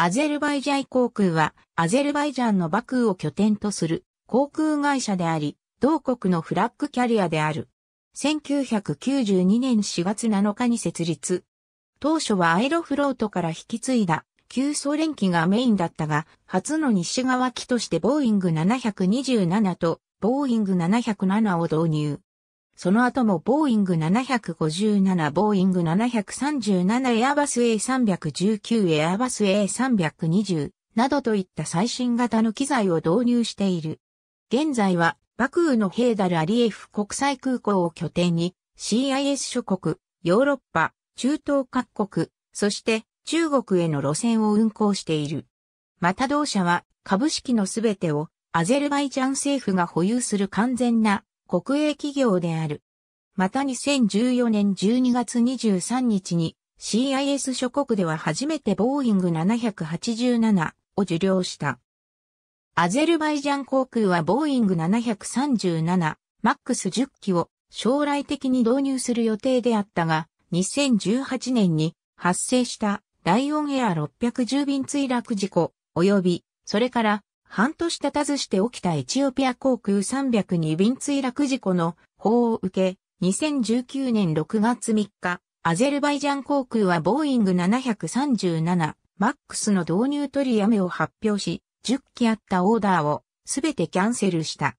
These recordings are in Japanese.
アゼルバイジャイ航空は、アゼルバイジャンのバクーを拠点とする航空会社であり、同国のフラッグキャリアである。1992年4月7日に設立。当初はアイロフロートから引き継いだ旧ソ連機がメインだったが、初の西側機としてボーイング727とボーイング707を導入。その後もボーイング757、ボーイング737、エアバス A319、エアバス A320 などといった最新型の機材を導入している。現在は、バクーのヘーダル・アリエフ国際空港を拠点に、CIS 諸国、ヨーロッパ、中東各国、そして中国への路線を運行している。また同社は株式のすべてをアゼルバイジャン政府が保有する完全な国営企業である。また2014年12月23日に CIS 諸国では初めてボーイング787を受領した。アゼルバイジャン航空はボーイング737マックス10機を将来的に導入する予定であったが、2018年に発生したライオンエア610便墜落事故及びそれから半年経たずして起きたエチオピア航空302便墜落事故の法を受け、2019年6月3日、アゼルバイジャン航空はボーイング737マックスの導入取りやめを発表し、10機あったオーダーをすべてキャンセルした。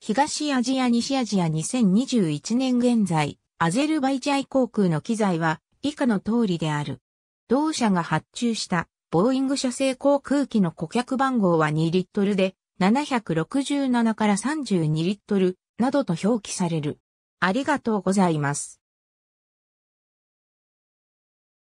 東アジア西アジア2021年現在、アゼルバイジャン航空の機材は以下の通りである。同社が発注したボーイング社製航空機の顧客番号は2リットルで、767から32リットルなどと表記される。ありがとうございます。